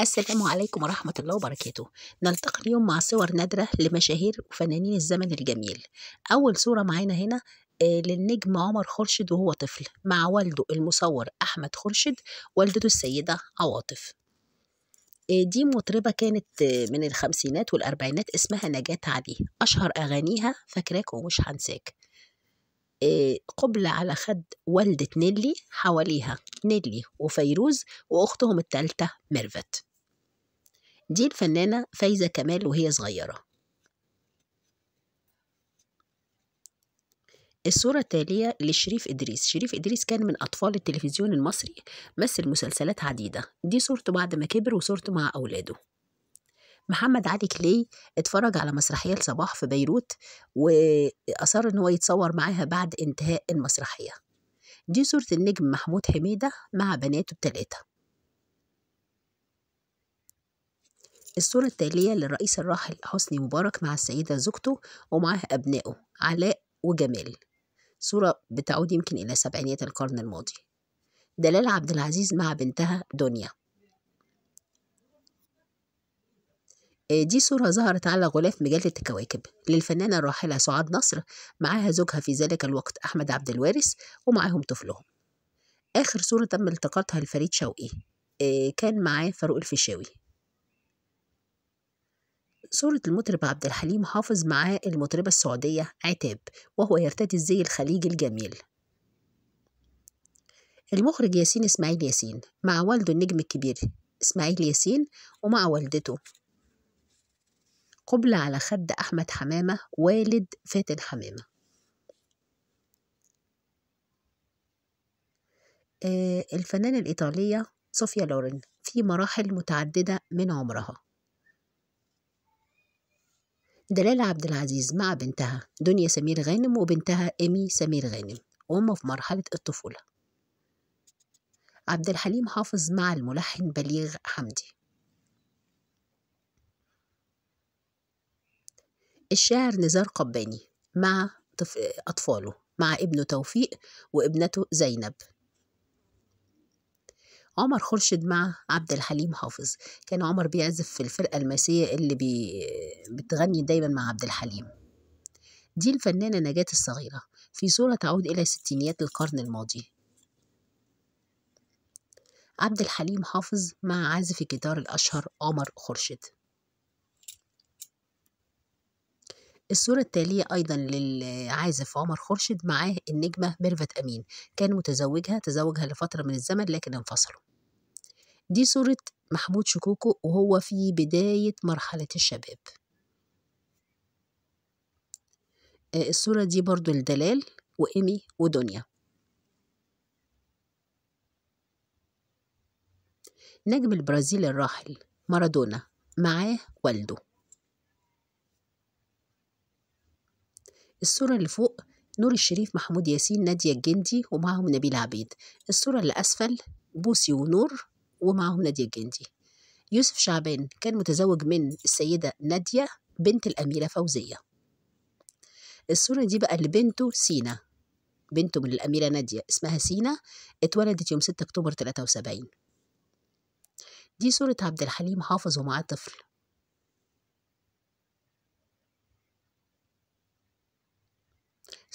السلام عليكم ورحمة الله وبركاته نلتقي اليوم مع صور نادرة لمشاهير وفنانين الزمن الجميل أول صورة معانا هنا آه، للنجم عمر خرشد وهو طفل مع والده المصور أحمد خرشد والدته السيدة عواطف آه، دي مطربة كانت آه، من الخمسينات والأربعينات اسمها نجاة علي أشهر أغانيها فاكراك ومش هنساك آه، قبلة على خد والدة نيلي حواليها نيلي وفيروز وأختهم التالتة ميرفت دي الفنانة فايزة كمال وهي صغيرة الصورة التالية لشريف إدريس شريف إدريس كان من أطفال التلفزيون المصري مثل مسلسلات عديدة دي صورته بعد ما كبر وصورته مع أولاده محمد علي كلي اتفرج على مسرحية لصباح في بيروت وأصر إن هو يتصور معاها بعد انتهاء المسرحية دي صورة النجم محمود حميدة مع بناته التلاتة الصورة التالية للرئيس الراحل حسني مبارك مع السيدة زوجته ومعاه أبنائه علاء وجمال صورة بتعود يمكن إلى سبعينيات القرن الماضي دلال عبد العزيز مع بنتها دنيا آه، دي صورة ظهرت على غلاف مجلة الكواكب للفنانة الراحلة سعاد نصر معاها زوجها في ذلك الوقت أحمد عبد الوارث ومعاهم طفلهم آخر صورة تم التقاطها لفريد شوقي آه، كان معاه فاروق الفيشاوي صورة المطرب عبد الحليم حافظ معاه المطربة السعودية عتاب وهو يرتدي الزي الخليجي الجميل المخرج ياسين إسماعيل ياسين مع والده النجم الكبير إسماعيل ياسين ومع والدته قبلة على خد أحمد حمامة والد فاتن حمامة آه، الفنانة الإيطالية صوفيا لورين في مراحل متعددة من عمرها دلالة عبد العزيز مع بنتها دنيا سمير غانم وبنتها إيمي سمير غانم وهم في مرحلة الطفولة عبد الحليم حافظ مع الملحن بليغ حمدي الشاعر نزار قباني مع أطفاله مع ابنه توفيق وابنته زينب عمر خرشد مع عبد الحليم حافظ كان عمر بيعزف في الفرقة الماسية اللي بي... بتغني دايما مع عبد الحليم دي الفنانة نجاة الصغيرة في صورة تعود إلى ستينيات القرن الماضي عبد الحليم حافظ مع عازف الجيتار الأشهر عمر خرشد الصورة التالية أيضا للعازف عمر خرشد معاه النجمة ميرفت أمين كان متزوجها تزوجها لفترة من الزمن لكن انفصلوا دي صورة محمود شكوكو وهو في بداية مرحلة الشباب آه، الصورة دي برضو لدلال وإيمي ودنيا نجم البرازيل الراحل مارادونا معاه والده الصورة اللي فوق نور الشريف محمود ياسين نادية الجندي ومعاهم نبيل عبيد الصورة اللي أسفل بوسي ونور ومعاهم نادية الجندي يوسف شعبان كان متزوج من السيدة نادية بنت الأميرة فوزية الصورة دي بقى لبنته سينا بنته من الأميرة نادية اسمها سينا اتولدت يوم 6 أكتوبر 73 دي صورة عبد الحليم حافظ ومعاه طفل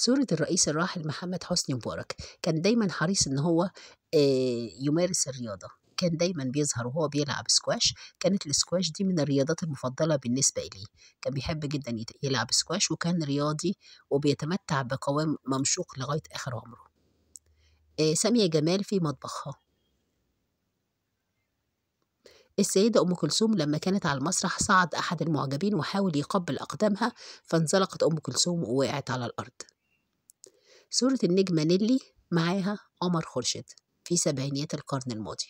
صورة الرئيس الراحل محمد حسني مبارك كان دايما حريص ان هو آه، يمارس الرياضة كان دايما بيظهر وهو بيلعب سكواش كانت السكواش دي من الرياضات المفضلة بالنسبة إليه كان بيحب جدا يلعب سكواش وكان رياضي وبيتمتع بقوام ممشوق لغاية آخر عمره آه، سامية جمال في مطبخها السيدة أم كلثوم لما كانت على المسرح صعد أحد المعجبين وحاول يقبل أقدامها فانزلقت أم كلثوم ووقعت على الأرض سورة النجمة نيلي معاها عمر خورشيد في سبعينيات القرن الماضي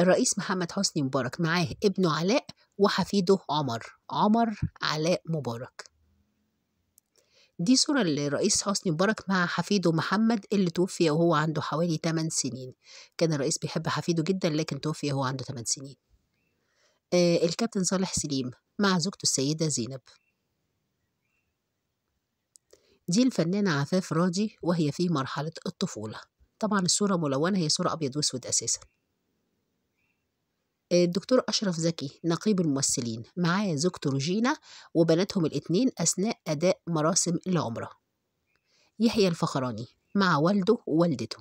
الرئيس محمد حسني مبارك معاه ابنه علاء وحفيده عمر عمر علاء مبارك دي صورة للرئيس حسني مبارك مع حفيده محمد اللي توفي وهو عنده حوالي 8 سنين كان الرئيس بيحب حفيده جدا لكن توفي وهو عنده 8 سنين آه الكابتن صالح سليم مع زوجته السيدة زينب دي الفنانة عفاف راضي وهي في مرحلة الطفولة طبعا الصورة ملونة هي صورة أبيض وأسود أساسا آه، الدكتور أشرف زكي نقيب الممثلين معاه زوجته روجينا وبناتهم الاتنين أثناء أداء مراسم العمرة يحيى الفخراني مع والده ووالدته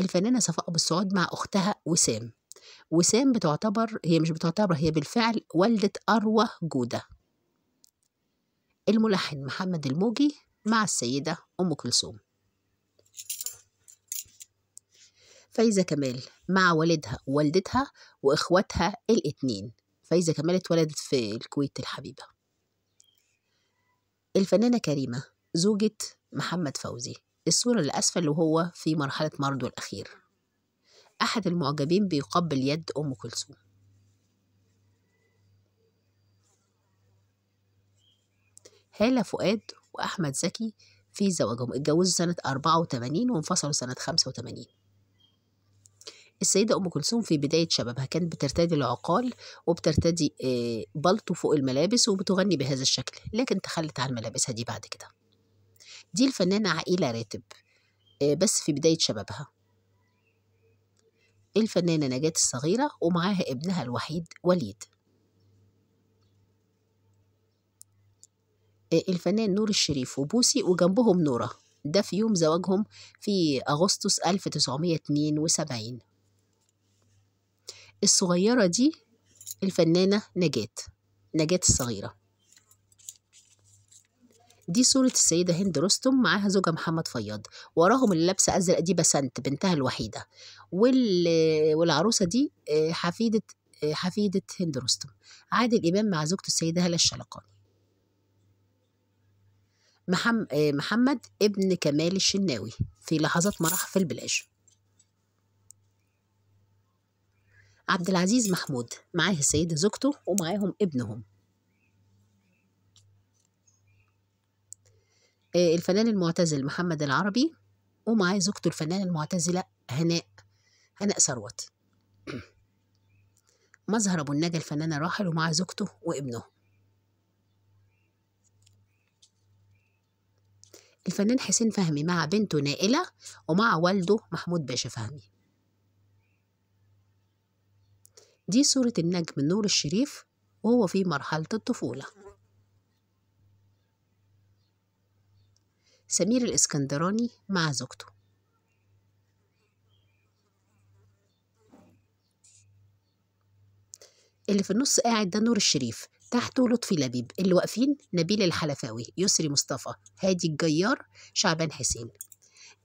الفنانة صفاء أبو السعود مع أختها وسام وسام بتعتبر هي مش بتعتبر هي بالفعل والدة أروى جودة الملحن محمد الموجي مع السيدة أم كلثوم فايزة كمال مع والدها ووالدتها وإخواتها الاتنين فايزة كمال اتولدت في الكويت الحبيبة الفنانة كريمة زوجة محمد فوزي الصورة اللي أسفل وهو في مرحلة مرضه الأخير أحد المعجبين بيقبل يد أم كلثوم هالة فؤاد وأحمد زكي في زواجهم اتجوزوا سنة 84 وانفصلوا سنة 85 السيدة أم كلثوم في بداية شبابها كانت بترتدي العقال وبترتدي آه، بلطو فوق الملابس وبتغني بهذا الشكل لكن تخلت عن ملابسها دي بعد كده دي الفنانة عقيلة راتب آه، بس في بداية شبابها الفنانة نجاة الصغيرة ومعاها ابنها الوحيد وليد آه، الفنان نور الشريف وبوسي وجنبهم نورة ده في يوم زواجهم في أغسطس 1972 الصغيرة دي الفنانة نجاة نجاة الصغيرة دي صورة السيدة هند رستم معاها زوجها محمد فياض وراهم اللي لابسة أزرق دي بسنت بنتها الوحيدة وال... والعروسة دي آه، حفيدة آه، حفيدة هند رستم عادل إمام مع زوجته السيدة هلا الشلقاني آه، محمد ابن كمال الشناوي في لحظات مرح في البلاج عبد العزيز محمود معاه السيدة زوجته ومعاهم ابنهم آه، الفنان المعتزل محمد العربي ومعاه زوجته الفنانة المعتزلة هناء هناء ثروت مظهر أبو النجا الفنانة راحل ومعاه زوجته وابنه الفنان حسين فهمي مع بنته نائلة ومع والده محمود باشا فهمي دي صورة النجم نور الشريف وهو في مرحلة الطفولة سمير الإسكندراني مع زوجته اللي في النص قاعد ده نور الشريف تحته لطفي لبيب اللي واقفين نبيل الحلفاوي يسري مصطفى هادي الجيار شعبان حسين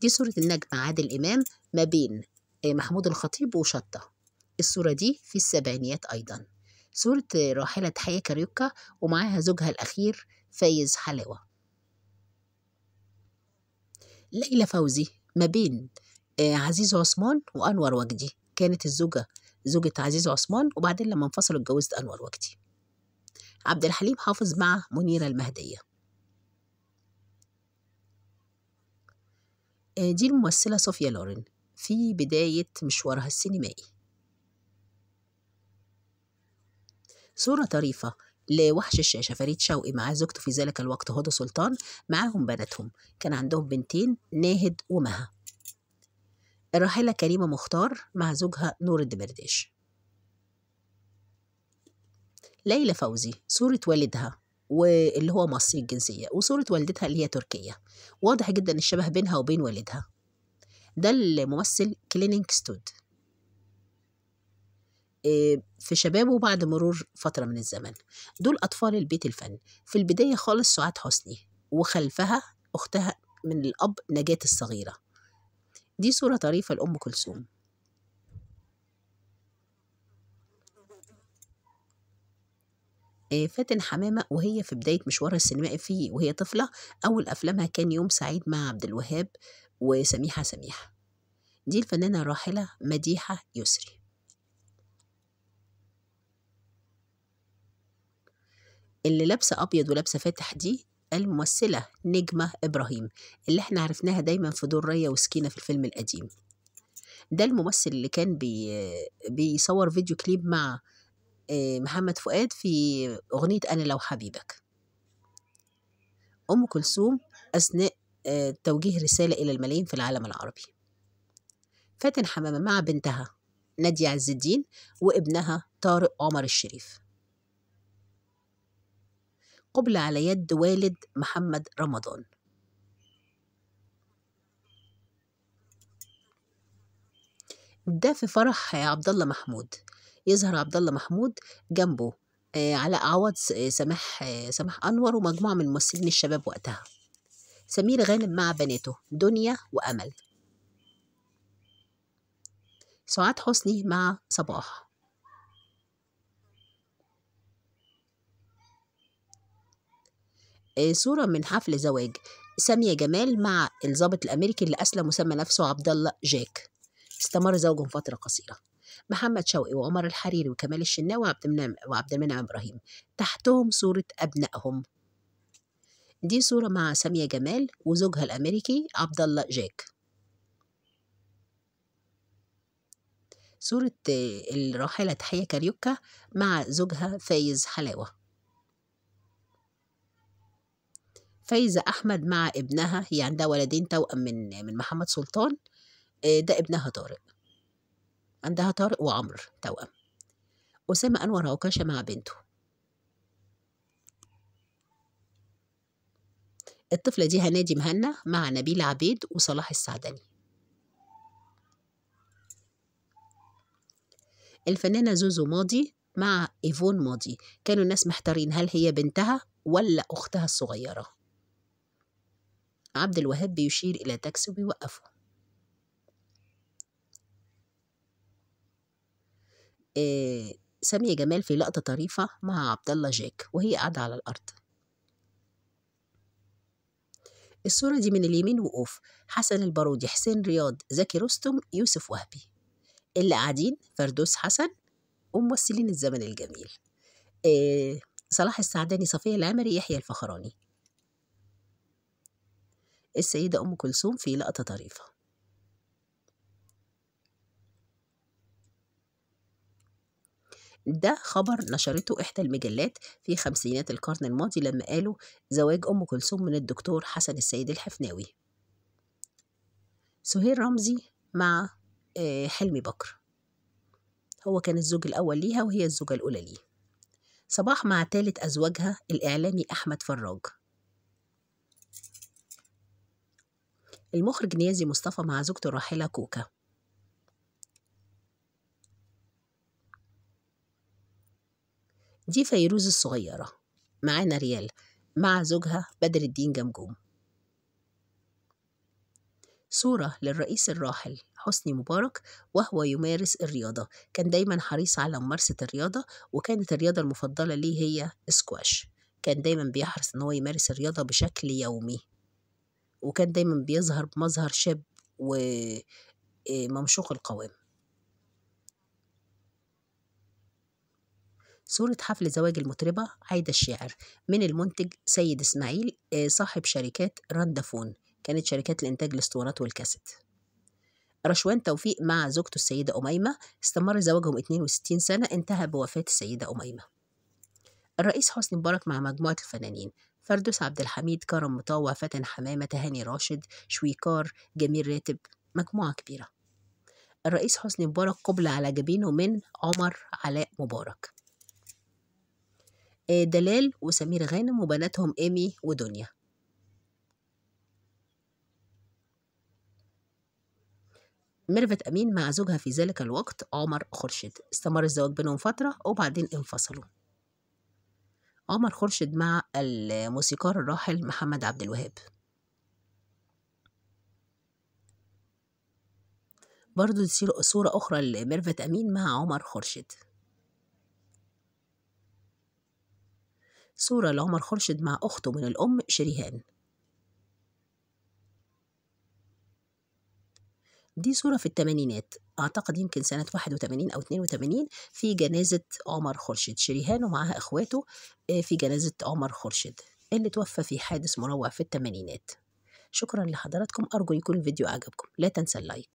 دي صورة النجم عادل إمام ما بين آه، محمود الخطيب وشطة الصورة دي في السبعينيات أيضا صورة راحلة حياة كاريوكا ومعاها زوجها الأخير فايز حلاوة ليلى فوزي ما بين آه، عزيز عثمان وأنور وجدي كانت الزوجة زوجة عزيز عثمان وبعدين لما انفصلوا اتجوزت أنور وجدي عبد الحليم حافظ مع منيرة المهدية آه، دي الممثلة صوفيا لورين في بداية مشوارها السينمائي صورة طريفة لوحش الشاشة فريد شوقي مع زوجته في ذلك الوقت هدى سلطان معاهم بناتهم كان عندهم بنتين ناهد ومها الراحلة كريمة مختار مع زوجها نور الدمرديش ليلى فوزي صورة والدها واللي هو مصري الجنسية وصورة والدتها اللي هي تركية واضح جدا الشبه بينها وبين والدها ده الممثل كلينينج ستود آه، في شبابه بعد مرور فترة من الزمن دول أطفال البيت الفن في البداية خالص سعاد حسني وخلفها أختها من الأب نجاة الصغيرة دي صورة طريفة لأم كلثوم آه، فاتن حمامة وهي في بداية مشوارها السينمائي فيه وهي طفلة أول أفلامها كان يوم سعيد مع عبد الوهاب وسميحة سميحة دي الفنانة الراحلة مديحة يسري اللي لابسه ابيض ولابسه فاتح دي الممثله نجمه ابراهيم اللي احنا عرفناها دايما في دور ريا وسكينه في الفيلم القديم ده الممثل اللي كان بي بيصور فيديو كليب مع آه، محمد فؤاد في أغنية أنا لو حبيبك أم كلثوم أثناء آه، توجيه رسالة إلى الملايين في العالم العربي فاتن حمامة مع بنتها نادية عز الدين وابنها طارق عمر الشريف قبل على يد والد محمد رمضان ده في فرح عبد الله محمود يظهر عبد الله محمود جنبه آه، علاء عوض آه، سماح آه، سماح انور ومجموعه من الممثلين الشباب وقتها سمير غانم مع بناته دنيا وامل سعاد حسني مع صباح آه، صورة من حفل زواج سامية جمال مع الضابط الأمريكي اللي أسلم وسمى نفسه عبد الله جاك استمر زوجهم فترة قصيرة محمد شوقي وعمر الحريري وكمال الشناوي وعبد المنعم وعبد المنعم إبراهيم تحتهم صورة أبنائهم دي صورة مع سامية جمال وزوجها الأمريكي عبد الله جاك صورة آه، الراحلة تحية كاريوكا مع زوجها فايز حلاوة فايزة أحمد مع ابنها هي يعني عندها ولدين توأم من من محمد سلطان آه، ده ابنها طارق عندها طارق وعمر توأم أسامة أنور عكاشة مع بنته الطفلة دي هنادي مهنا مع نبيل عبيد وصلاح السعدني الفنانة زوزو ماضي مع إيفون ماضي كانوا الناس محتارين هل هي بنتها ولا أختها الصغيرة عبد الوهاب بيشير إلى تاكسي وبيوقفه آه، سامية جمال في لقطة طريفة مع عبد الله جاك وهي قاعدة على الأرض الصورة دي من اليمين وقوف حسن البارودي حسين رياض زكي رستم يوسف وهبي اللي قاعدين فردوس حسن وممثلين الزمن الجميل آه، صلاح السعداني صفية العمري يحيى الفخراني السيدة أم كلثوم في لقطة طريفة ده خبر نشرته إحدى المجلات في خمسينات القرن الماضي لما قالوا زواج أم كلثوم من الدكتور حسن السيد الحفناوي سهير رمزي مع آه، حلمي بكر هو كان الزوج الأول ليها وهي الزوجة الأولى ليه صباح مع ثالث أزواجها الإعلامي أحمد فراج المخرج نيازي مصطفى مع زوجته الراحلة كوكا دي فيروز الصغيرة معانا ريال مع زوجها بدر الدين جمجوم صورة للرئيس الراحل حسني مبارك وهو يمارس الرياضة كان دايما حريص على ممارسة الرياضة وكانت الرياضة المفضلة ليه هي سكواش كان دايما بيحرص ان هو يمارس الرياضة بشكل يومي وكان دايما بيظهر بمظهر شاب وممشوق آه، القوام صورة حفل زواج المطربة عايدة الشاعر من المنتج سيد إسماعيل آه، صاحب شركات راندافون كانت شركات الإنتاج الأسطوانات والكاسيت رشوان توفيق مع زوجته السيدة أميمة استمر زواجهم 62 سنة انتهى بوفاة السيدة أميمة الرئيس حسني مبارك مع مجموعة الفنانين فردوس عبد الحميد كرم مطاوع فتن حمامة هاني راشد شويكار جميل راتب مجموعة كبيرة الرئيس حسني مبارك قبل على جبينه من عمر علاء مبارك آه، دلال وسمير غانم وبناتهم إيمي ودنيا ميرفت أمين مع زوجها في ذلك الوقت عمر خرشد استمر الزواج بينهم فترة وبعدين انفصلوا عمر خرشد مع الموسيقار الراحل محمد عبد الوهاب برضو صورة أخرى لميرفت أمين مع عمر خرشد صورة لعمر خرشد مع أخته من الأم شريهان دي صورة في الثمانينات أعتقد يمكن سنة 81 أو 82 في جنازة عمر خرشد شريهان ومعها إخواته آه، في جنازة عمر خرشد اللي توفى في حادث مروع في الثمانينات شكرا لحضراتكم أرجو يكون الفيديو عجبكم لا تنسى اللايك